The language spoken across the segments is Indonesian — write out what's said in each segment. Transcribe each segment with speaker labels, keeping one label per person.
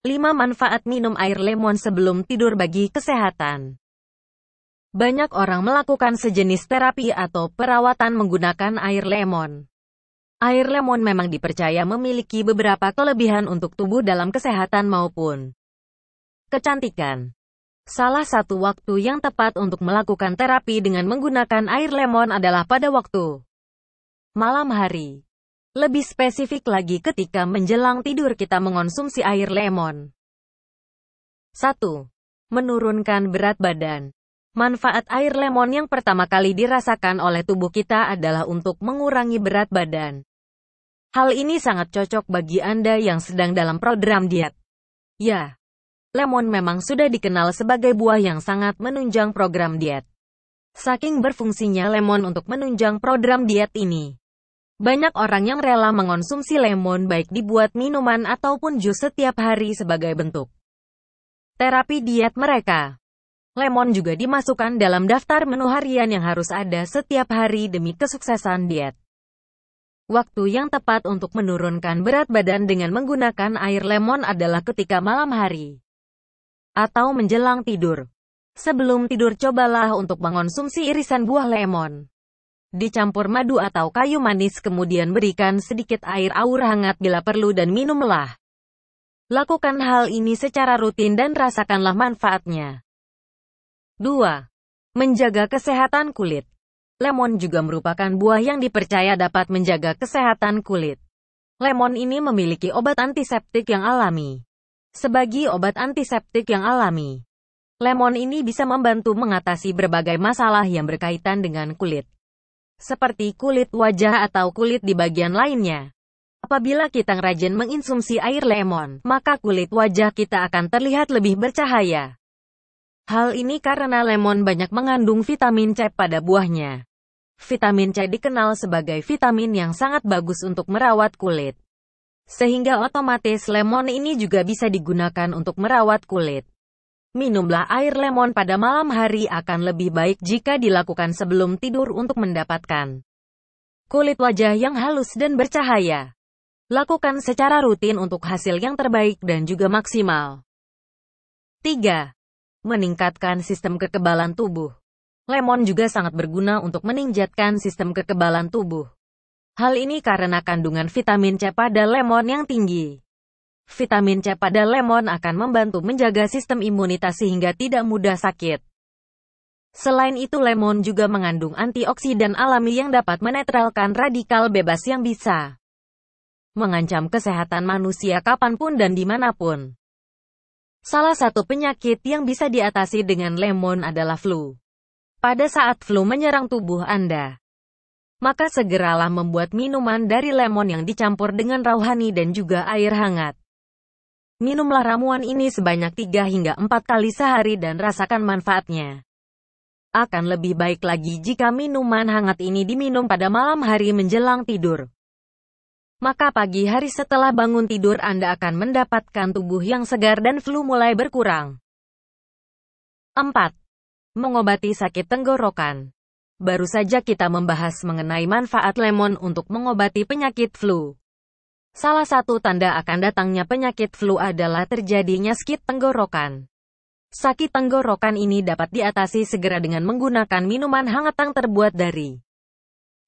Speaker 1: 5 manfaat minum air lemon sebelum tidur bagi kesehatan. Banyak orang melakukan sejenis terapi atau perawatan menggunakan air lemon. Air lemon memang dipercaya memiliki beberapa kelebihan untuk tubuh dalam kesehatan maupun kecantikan. Salah satu waktu yang tepat untuk melakukan terapi dengan menggunakan air lemon adalah pada waktu malam hari. Lebih spesifik lagi ketika menjelang tidur kita mengonsumsi air lemon. 1. Menurunkan berat badan. Manfaat air lemon yang pertama kali dirasakan oleh tubuh kita adalah untuk mengurangi berat badan. Hal ini sangat cocok bagi Anda yang sedang dalam program diet. Ya, lemon memang sudah dikenal sebagai buah yang sangat menunjang program diet. Saking berfungsinya lemon untuk menunjang program diet ini, banyak orang yang rela mengonsumsi lemon baik dibuat minuman ataupun jus setiap hari sebagai bentuk terapi diet mereka. Lemon juga dimasukkan dalam daftar menu harian yang harus ada setiap hari demi kesuksesan diet. Waktu yang tepat untuk menurunkan berat badan dengan menggunakan air lemon adalah ketika malam hari atau menjelang tidur. Sebelum tidur cobalah untuk mengonsumsi irisan buah lemon. Dicampur madu atau kayu manis kemudian berikan sedikit air aur hangat bila perlu dan minumlah. Lakukan hal ini secara rutin dan rasakanlah manfaatnya. 2. Menjaga kesehatan kulit Lemon juga merupakan buah yang dipercaya dapat menjaga kesehatan kulit. Lemon ini memiliki obat antiseptik yang alami. Sebagai obat antiseptik yang alami, lemon ini bisa membantu mengatasi berbagai masalah yang berkaitan dengan kulit seperti kulit wajah atau kulit di bagian lainnya. Apabila kita rajin menginsumsi air lemon, maka kulit wajah kita akan terlihat lebih bercahaya. Hal ini karena lemon banyak mengandung vitamin C pada buahnya. Vitamin C dikenal sebagai vitamin yang sangat bagus untuk merawat kulit. Sehingga otomatis lemon ini juga bisa digunakan untuk merawat kulit. Minumlah air lemon pada malam hari akan lebih baik jika dilakukan sebelum tidur untuk mendapatkan kulit wajah yang halus dan bercahaya. Lakukan secara rutin untuk hasil yang terbaik dan juga maksimal. 3. Meningkatkan sistem kekebalan tubuh. Lemon juga sangat berguna untuk meningkatkan sistem kekebalan tubuh. Hal ini karena kandungan vitamin C pada lemon yang tinggi. Vitamin C pada lemon akan membantu menjaga sistem imunitas sehingga tidak mudah sakit. Selain itu lemon juga mengandung antioksidan alami yang dapat menetralkan radikal bebas yang bisa mengancam kesehatan manusia kapanpun dan dimanapun. Salah satu penyakit yang bisa diatasi dengan lemon adalah flu. Pada saat flu menyerang tubuh Anda, maka segeralah membuat minuman dari lemon yang dicampur dengan rauhani dan juga air hangat. Minumlah ramuan ini sebanyak 3 hingga 4 kali sehari dan rasakan manfaatnya. Akan lebih baik lagi jika minuman hangat ini diminum pada malam hari menjelang tidur. Maka pagi hari setelah bangun tidur Anda akan mendapatkan tubuh yang segar dan flu mulai berkurang. 4. Mengobati sakit tenggorokan. Baru saja kita membahas mengenai manfaat lemon untuk mengobati penyakit flu. Salah satu tanda akan datangnya penyakit flu adalah terjadinya sakit tenggorokan. Sakit tenggorokan ini dapat diatasi segera dengan menggunakan minuman hangat yang terbuat dari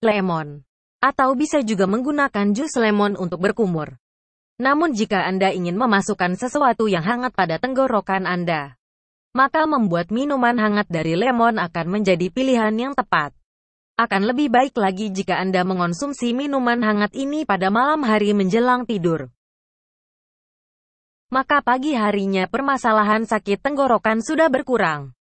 Speaker 1: lemon. Atau bisa juga menggunakan jus lemon untuk berkumur. Namun jika Anda ingin memasukkan sesuatu yang hangat pada tenggorokan Anda, maka membuat minuman hangat dari lemon akan menjadi pilihan yang tepat. Akan lebih baik lagi jika Anda mengonsumsi minuman hangat ini pada malam hari menjelang tidur. Maka pagi harinya permasalahan sakit tenggorokan sudah berkurang.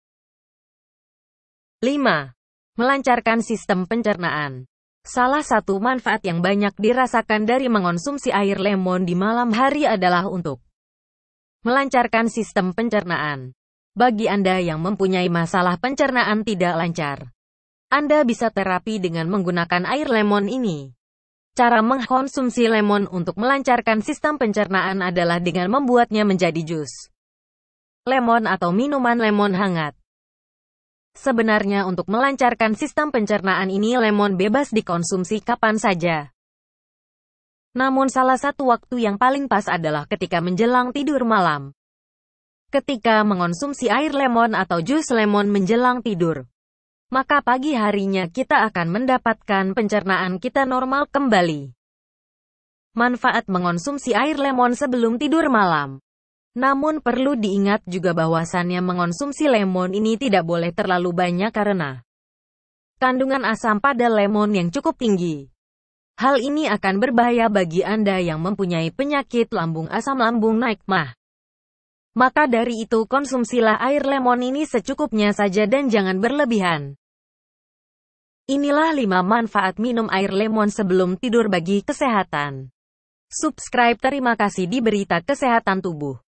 Speaker 1: 5. Melancarkan sistem pencernaan. Salah satu manfaat yang banyak dirasakan dari mengonsumsi air lemon di malam hari adalah untuk melancarkan sistem pencernaan. Bagi Anda yang mempunyai masalah pencernaan tidak lancar, anda bisa terapi dengan menggunakan air lemon ini. Cara mengkonsumsi lemon untuk melancarkan sistem pencernaan adalah dengan membuatnya menjadi jus. Lemon atau minuman lemon hangat. Sebenarnya untuk melancarkan sistem pencernaan ini lemon bebas dikonsumsi kapan saja. Namun salah satu waktu yang paling pas adalah ketika menjelang tidur malam. Ketika mengonsumsi air lemon atau jus lemon menjelang tidur, maka pagi harinya kita akan mendapatkan pencernaan kita normal kembali. Manfaat mengonsumsi air lemon sebelum tidur malam. Namun perlu diingat juga bahwasannya mengonsumsi lemon ini tidak boleh terlalu banyak karena kandungan asam pada lemon yang cukup tinggi. Hal ini akan berbahaya bagi Anda yang mempunyai penyakit lambung asam lambung naik mah. Maka dari itu konsumsilah air lemon ini secukupnya saja dan jangan berlebihan. Inilah 5 manfaat minum air lemon sebelum tidur bagi kesehatan. Subscribe terima kasih di berita kesehatan tubuh.